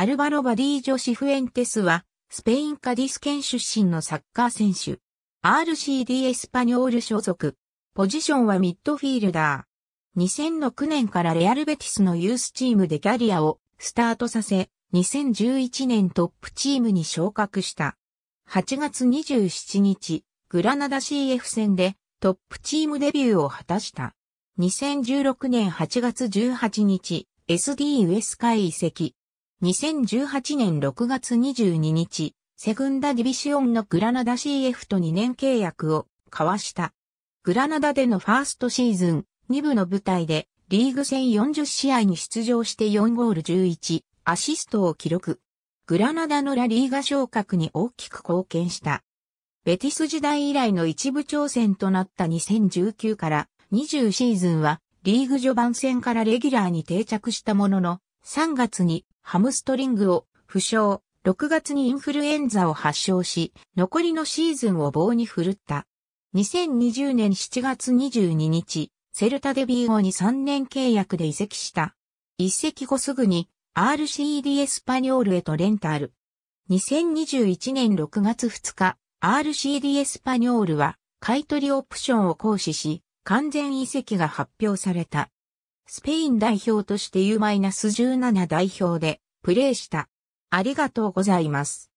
アルバロ・バディジョ・シフエンテスは、スペインカディス県出身のサッカー選手。RCD エスパニョール所属。ポジションはミッドフィールダー。2006年からレアルベティスのユースチームでキャリアをスタートさせ、2011年トップチームに昇格した。8月27日、グラナダ CF 戦でトップチームデビューを果たした。2016年8月18日、SD ウエスカへ移籍。2018年6月22日、セグンダディビシオンのグラナダ CF と2年契約を交わした。グラナダでのファーストシーズン、2部の舞台で、リーグ戦40試合に出場して4ゴール11、アシストを記録。グラナダのラリーガ昇格に大きく貢献した。ベティス時代以来の一部挑戦となった2019から20シーズンはリーグ序盤戦からレギュラーに定着したものの3月にハムストリングを負傷、6月にインフルエンザを発症し、残りのシーズンを棒に振るった。2020年7月22日、セルタデビー後に3年契約で移籍した。移籍後すぐに RCD エスパニョールへとレンタル。2021年6月2日、RCD エスパニョールは買取オプションを行使し、完全移籍が発表された。スペイン代表として U-17 代表でプレーした。ありがとうございます。